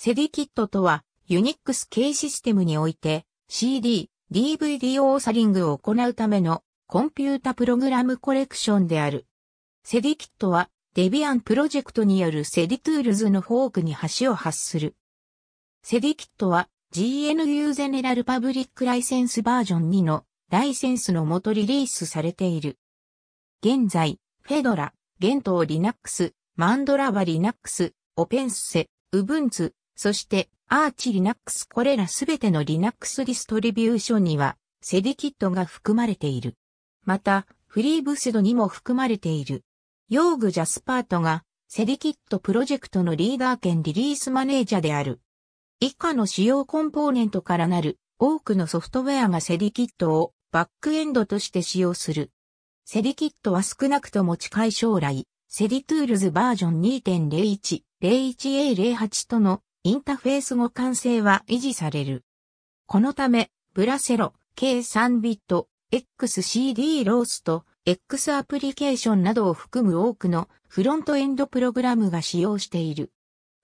セディキットとは、ユニックス系システムにおいて、CD、DVD オーサリングを行うためのコンピュータプログラムコレクションである。セディキットは、デビアンプロジェクトによるセディトゥールズのフォークに橋を発する。セディキットは、GNU ゼネラルパブリックライセンスバージョン2のライセンスのもとリリースされている。現在、フェドラ、ゲントーリナックス、マンドラバリナックス、オペンセ、ウブンツ、そして、アーチリ Linux これらすべての Linux ディストリビューションには、セディキットが含まれている。また、フリーブスドにも含まれている。ヨーグジャスパートが、セディキットプロジェクトのリーダー兼リリースマネージャーである。以下の主要コンポーネントからなる多くのソフトウェアがセディキットをバックエンドとして使用する。セディキットは少なくとも近い将来、セディトゥールズバージョン2.01、01A08 とのインターフェース互換性は維持される。このため、ブラセロ、計3ビット、XCD ロースと X アプリケーションなどを含む多くのフロントエンドプログラムが使用している。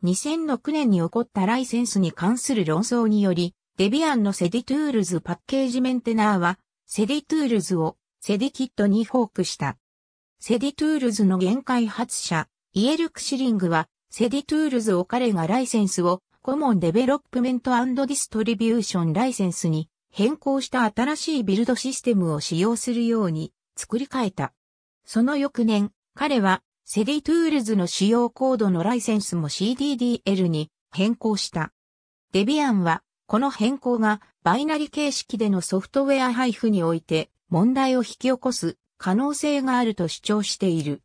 2006年に起こったライセンスに関する論争により、デビアンのセディトゥールズパッケージメンテナーは、セディトゥールズをセディキットにフォークした。セディトゥールズの限界発者、イエル・クシリングは、セディトゥールズを彼がライセンスをコモンデベロップメントディストリビューションライセンスに変更した新しいビルドシステムを使用するように作り変えた。その翌年、彼はセディトゥールズの使用コードのライセンスも CDDL に変更した。デビアンはこの変更がバイナリ形式でのソフトウェア配布において問題を引き起こす可能性があると主張している。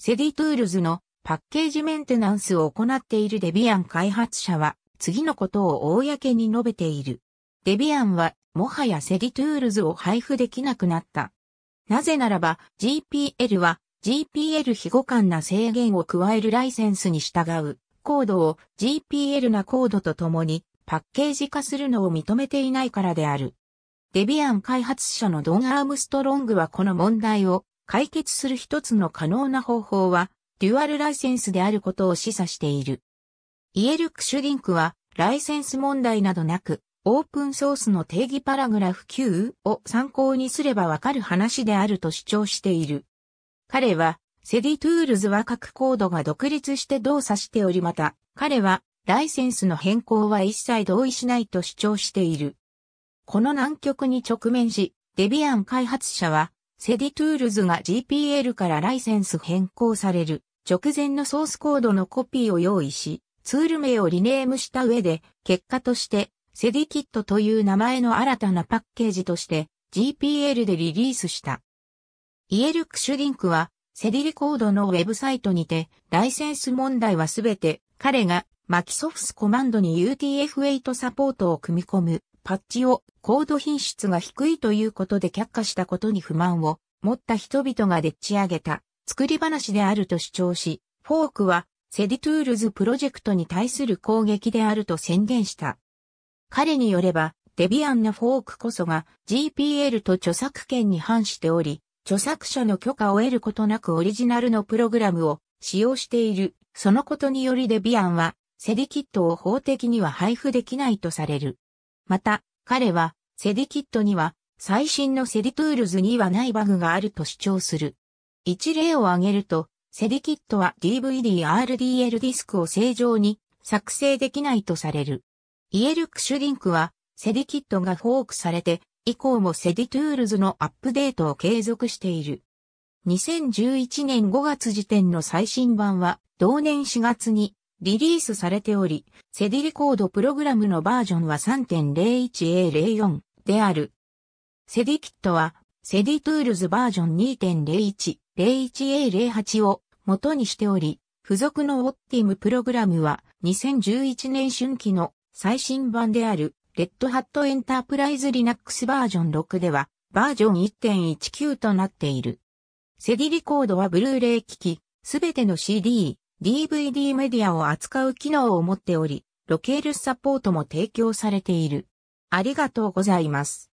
セディトゥールズのパッケージメンテナンスを行っているデビアン開発者は、次のことを公に述べている。デビアンは、もはやセリトゥールズを配布できなくなった。なぜならば、GPL は、GPL 非互換な制限を加えるライセンスに従う、コードを GPL なコードとともに、パッケージ化するのを認めていないからである。デビアン開発者のドン・アームストロングはこの問題を解決する一つの可能な方法はデュアルライセンスであることを示唆している。イエルクシュリンクは、ライセンス問題などなく、オープンソースの定義パラグラフ9を参考にすればわかる話であると主張している。彼は、セディトゥールズは各コードが独立して動作しておりまた、彼は、ライセンスの変更は一切同意しないと主張している。この難局に直面し、デビアン開発者は、セディトゥールズが GPL からライセンス変更される。直前のソースコードのコピーを用意し、ツール名をリネームした上で、結果として、セディキットという名前の新たなパッケージとして GPL でリリースした。イエルクシュディンクは、セディリコードのウェブサイトにて、ライセンス問題はすべて、彼がマキソフスコマンドに UTF-8 サポートを組み込むパッチをコード品質が低いということで却下したことに不満を持った人々がでっち上げた。作り話であると主張し、フォークはセディトゥールズプロジェクトに対する攻撃であると宣言した。彼によれば、デビアンのフォークこそが GPL と著作権に反しており、著作者の許可を得ることなくオリジナルのプログラムを使用している。そのことによりデビアンは、セディキットを法的には配布できないとされる。また、彼は、セディキットには、最新のセディトゥールズにはないバグがあると主張する。一例を挙げると、セディキットは DVD-RDL ディスクを正常に作成できないとされる。イエルクシュリンクは、セディキットがフォークされて、以降もセディトゥールズのアップデートを継続している。2011年5月時点の最新版は、同年4月にリリースされており、セディレコードプログラムのバージョンは 3.01A04 である。セディキットは、セディトゥールズバージョン2.01。01A08 を元にしており、付属のオッティムプログラムは2011年春季の最新版であるレッドハットエンタープライズ Linux バージョン6ではバージョン1.19となっている。セディリコードはブルーレイ機器、すべての CD、DVD メディアを扱う機能を持っており、ロケールサポートも提供されている。ありがとうございます。